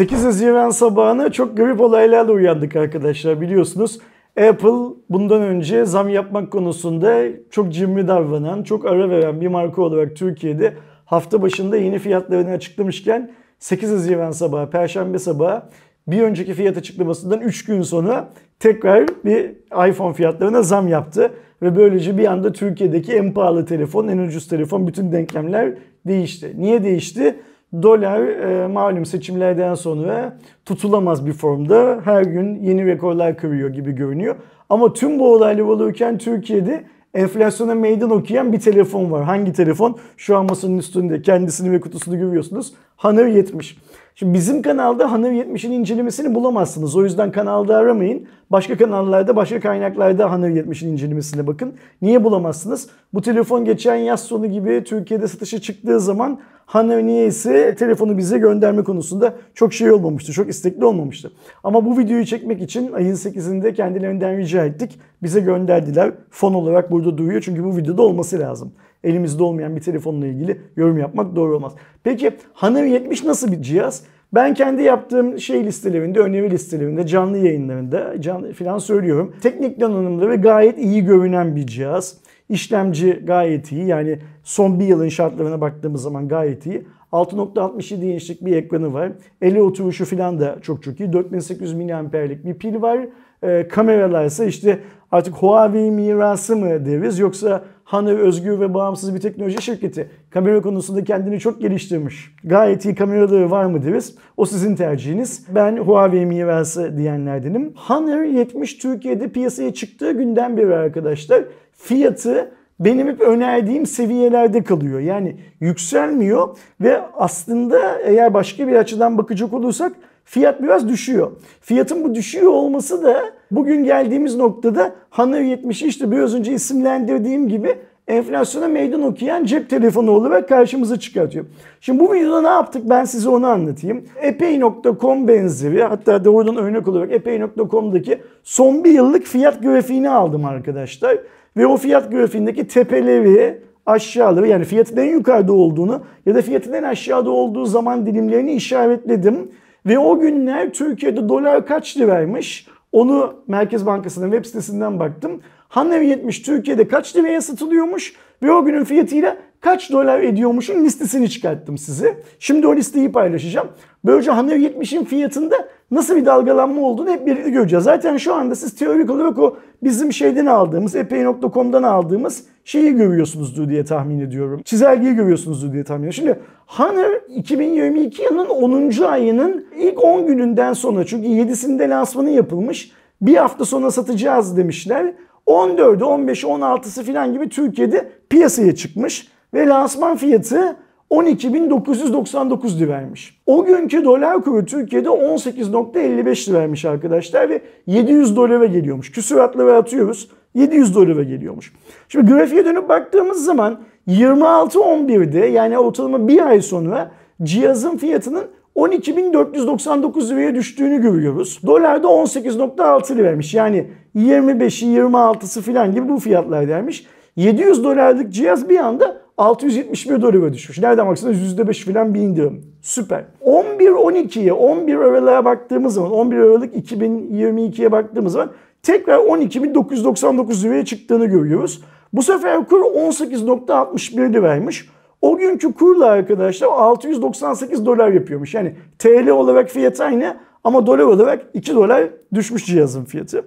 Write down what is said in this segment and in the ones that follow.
8 Haziran sabahına çok garip olaylarla uyandık arkadaşlar biliyorsunuz. Apple bundan önce zam yapmak konusunda çok cimri davranan, çok ara veren bir marka olarak Türkiye'de hafta başında yeni fiyatlarını açıklamışken 8 Haziran sabahı, Perşembe sabahı bir önceki fiyat açıklamasından 3 gün sonra tekrar bir iPhone fiyatlarına zam yaptı. Ve böylece bir anda Türkiye'deki en pahalı telefon, en ucuz telefon bütün denklemler değişti. Niye değişti? Dolar e, malum seçimlerden sonra tutulamaz bir formda. Her gün yeni rekorlar kırıyor gibi görünüyor. Ama tüm bu olaylar olurken Türkiye'de enflasyona meydan okuyan bir telefon var. Hangi telefon? Şu an masanın üstünde kendisini ve kutusunu görüyorsunuz. Hanır 70. Şimdi bizim kanalda Hanım 70'in incelemesini bulamazsınız. O yüzden kanalda aramayın. Başka kanallarda, başka kaynaklarda Hanım 70'in incelemesine bakın. Niye bulamazsınız? Bu telefon geçen yaz sonu gibi Türkiye'de satışa çıktığı zaman Hanım niyeyse telefonu bize gönderme konusunda çok şey olmamıştı, çok istekli olmamıştı. Ama bu videoyu çekmek için ayın 8'inde kendilerinden rica ettik. Bize gönderdiler. Fon olarak burada duyuyor çünkü bu videoda olması lazım elimizde olmayan bir telefonla ilgili yorum yapmak doğru olmaz. Peki Honor 70 nasıl bir cihaz? Ben kendi yaptığım şey listelerinde, öneri listelerinde, canlı yayınlarında canlı filan söylüyorum. Teknik ve gayet iyi görünen bir cihaz. İşlemci gayet iyi. Yani son bir yılın şartlarına baktığımız zaman gayet iyi. 6.67 inçlik bir ekranı var. Ele oturuşu falan da çok çok iyi. 4800 miliamperlik bir pil var. E, ise işte artık Huawei mirası mı deriz yoksa Honor özgür ve bağımsız bir teknoloji şirketi kamera konusunda kendini çok geliştirmiş. Gayet iyi kameraları var mı deriz. O sizin tercihiniz. Ben Huawei mirası diyenlerdenim. Honor 70 Türkiye'de piyasaya çıktığı günden beri arkadaşlar fiyatı benim hep önerdiğim seviyelerde kalıyor. Yani yükselmiyor ve aslında eğer başka bir açıdan bakacak olursak fiyat biraz düşüyor. Fiyatın bu düşüyor olması da bugün geldiğimiz noktada Hana 70 işte biraz önce isimlendirdiğim gibi enflasyona meydan okuyan cep telefonu olarak karşımıza çıkartıyor. Şimdi bu videoda ne yaptık ben size onu anlatayım. Epey.com benzeri hatta doğrudan örnek olarak Epey.com'daki son bir yıllık fiyat grafiğini aldım arkadaşlar. Ve o fiyat grafiğindeki tepeleri aşağıları yani fiyatın en yukarıda olduğunu ya da fiyatın en aşağıda olduğu zaman dilimlerini işaretledim. Ve o günler Türkiye'de dolar kaç liraymış onu Merkez Bankası'nın web sitesinden baktım. Handev 70 Türkiye'de kaç liraya satılıyormuş ve o günün fiyatıyla kaç dolar ediyormuşun listesini çıkarttım size. Şimdi o listeyi paylaşacağım. Böylece Handev 70'in fiyatında nasıl bir dalgalanma olduğunu hep birlikte göreceğiz. Zaten şu anda siz teorik olarak o bizim şeyden aldığımız, epey.com'dan aldığımız şeyi görüyorsunuzdur diye tahmin ediyorum. Çizelgeyi görüyorsunuzdur diye tahmin ediyorum. Şimdi Hanner 2022 yılının 10. ayının ilk 10 gününden sonra çünkü 7'sinde lansmanı yapılmış. Bir hafta sonra satacağız demişler. 14'ü, 15'i, 16'sı filan gibi Türkiye'de piyasaya çıkmış ve lansman fiyatı 12.999 liraymış. O günkü dolar kuru Türkiye'de 18.55 liraymış arkadaşlar ve 700 dolara geliyormuş. ve atıyoruz. 700 dolara geliyormuş. Şimdi grafiğe dönüp baktığımız zaman 26.11'de yani ortalama bir ay sonra cihazın fiyatının 12.499 liraya düştüğünü görüyoruz. Dolar da 18.6 liraymış. Yani 25'i 26'sı falan gibi bu fiyatlar dermiş. 700 dolarlık cihaz bir anda 671 dolara düşmüş. Nereden baksanız %5 falan bir indirim. Süper. 11-12'ye, 11 aralığa baktığımız zaman, 11 Aralık 2022'ye baktığımız zaman tekrar 12.999 liraya çıktığını görüyoruz. Bu sefer kur 18.61 liraymış. O günkü kurla arkadaşlar 698 dolar yapıyormuş. Yani TL olarak fiyatı aynı ama dolar olarak 2 dolar düşmüş cihazın fiyatı.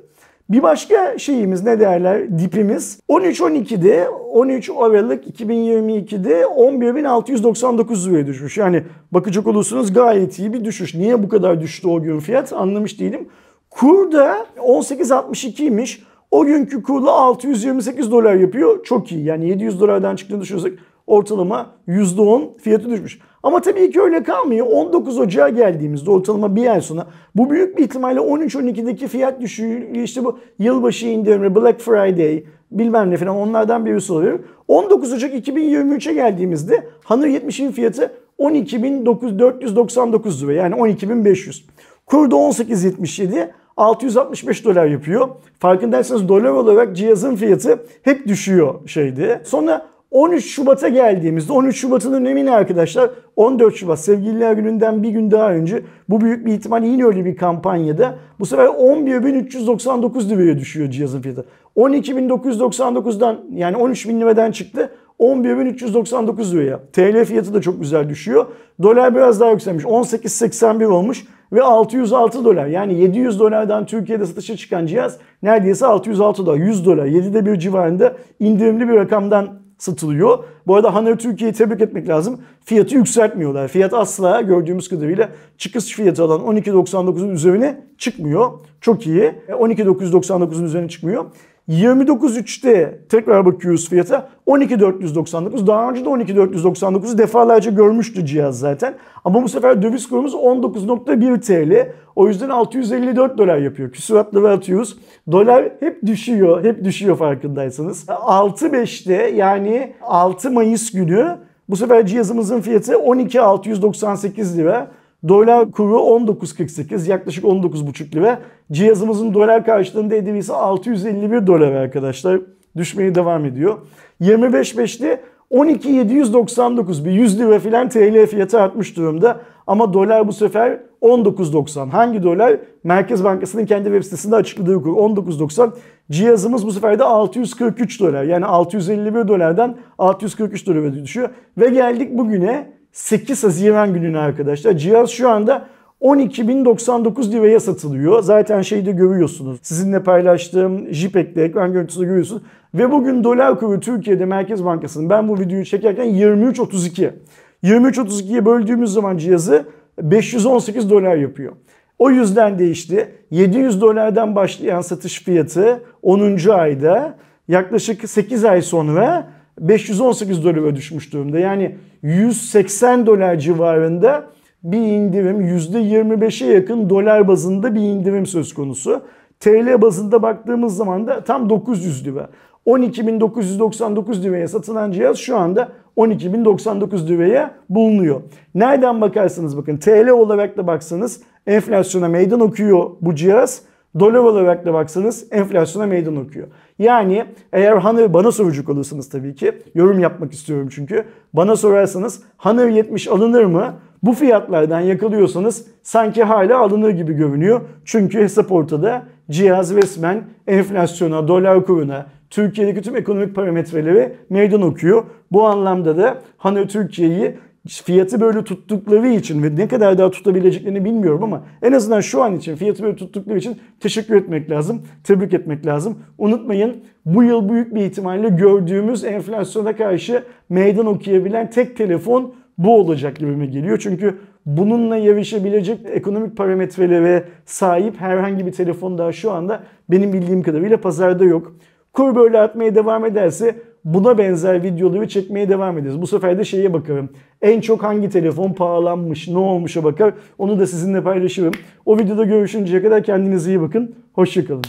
Bir başka şeyimiz ne derler dipimiz 13-12'de 13 Aralık 2022'de 11.699 liraya düşmüş. Yani bakacak olursunuz gayet iyi bir düşüş. Niye bu kadar düştü o gün fiyat anlamış değilim. Kur da 18.62'ymiş. O günkü kurla 628 dolar yapıyor. Çok iyi. Yani 700 dolardan çıktığını düşünürsek ortalama %10 fiyatı düşmüş. Ama tabii ki öyle kalmıyor. 19 Ocağı geldiğimizde ortalama bir ay sonra bu büyük bir ihtimalle 13-12'deki fiyat düşüğü işte bu yılbaşı indirimi, Black Friday bilmem ne falan onlardan birisi oluyor. 19 Ocak 2023'e geldiğimizde Hanır 70'in fiyatı 12.499 lira yani 12.500. Kurda 18.77 665 dolar yapıyor. Farkındaysanız dolar olarak cihazın fiyatı hep düşüyor şeydi. Sonra 13 Şubat'a geldiğimizde 13 Şubat'ın önemi ne arkadaşlar? 14 Şubat sevgililer gününden bir gün daha önce bu büyük bir ihtimal yine öyle bir kampanyada bu sefer 11.399 liraya düşüyor cihazın fiyatı. 12.999'dan yani 13.000 liradan çıktı 11.399 liraya. TL fiyatı da çok güzel düşüyor. Dolar biraz daha yükselmiş 18.81 olmuş ve 606 dolar yani 700 dolardan Türkiye'de satışa çıkan cihaz neredeyse 606 dolar 100 dolar 7'de bir civarında indirimli bir rakamdan satılıyor. Bu arada Hanır Türkiye'yi tebrik etmek lazım. Fiyatı yükseltmiyorlar. Fiyat asla gördüğümüz kadarıyla çıkış fiyatı olan 12.99'un üzerine çıkmıyor. Çok iyi. 12.999'un e, üzerine çıkmıyor. 29.3'te tekrar bakıyoruz fiyata. 12.499. Daha önce de 12.499'u defalarca görmüştü cihaz zaten. Ama bu sefer döviz kurumuz 19.1 TL. O yüzden 654 dolar yapıyor. Küsuratları atıyoruz. Dolar hep düşüyor. Hep düşüyor farkındaysanız. 6.5'te yani 6 Mayıs günü bu sefer cihazımızın fiyatı 12.698 lira. Dolar kuru 19.48 yaklaşık 19.5 lira. Cihazımızın dolar karşılığında ederi ise 651 dolar arkadaşlar. Düşmeye devam ediyor. 25.5'li 12.799 bir 100 lira filan TL fiyatı artmış durumda. Ama dolar bu sefer 19.90. Hangi dolar? Merkez Bankası'nın kendi web sitesinde açıkladığı kur 19.90. Cihazımız bu sefer de 643 dolar. Yani 651 dolardan 643 dolara düşüyor. Ve geldik bugüne 8 Haziran gününe arkadaşlar. Cihaz şu anda 12.099 liraya satılıyor. Zaten şeyi de görüyorsunuz. Sizinle paylaştığım JPEG'de ekran görüntüsünü görüyorsunuz. Ve bugün dolar kuru Türkiye'de Merkez Bankası'nın ben bu videoyu çekerken 23.32. 23.32'ye böldüğümüz zaman cihazı 518 dolar yapıyor. O yüzden değişti. 700 dolardan başlayan satış fiyatı 10. ayda yaklaşık 8 ay sonra 518 dolara düşmüş durumda. Yani 180 dolar civarında bir indirim %25'e yakın dolar bazında bir indirim söz konusu. TL bazında baktığımız zaman da tam 900 lira. 12.999 liraya satılan cihaz şu anda 12.099 liraya bulunuyor. Nereden bakarsanız bakın TL olarak da baksanız enflasyona meydan okuyor bu cihaz. Dolar olarak da baksanız enflasyona meydan okuyor. Yani eğer Hanover bana soracak olursanız tabii ki yorum yapmak istiyorum çünkü. Bana sorarsanız Hanover 70 alınır mı? Bu fiyatlardan yakalıyorsanız sanki hala alınır gibi görünüyor. Çünkü hesap ortada cihaz resmen enflasyona, dolar kuruna, Türkiye'deki tüm ekonomik parametreleri meydan okuyor. Bu anlamda da Hanover Türkiye'yi fiyatı böyle tuttukları için ve ne kadar daha tutabileceklerini bilmiyorum ama en azından şu an için fiyatı böyle tuttukları için teşekkür etmek lazım, tebrik etmek lazım. Unutmayın bu yıl büyük bir ihtimalle gördüğümüz enflasyona karşı meydan okuyabilen tek telefon bu olacak gibi mi geliyor. Çünkü bununla yarışabilecek ekonomik parametrelere sahip herhangi bir telefon daha şu anda benim bildiğim kadarıyla pazarda yok. Kur böyle atmaya devam ederse buna benzer videoları çekmeye devam ederiz. Bu sefer de şeye bakarım. En çok hangi telefon pahalanmış, ne olmuşa bakar. Onu da sizinle paylaşırım. O videoda görüşünceye kadar kendinize iyi bakın. Hoşçakalın.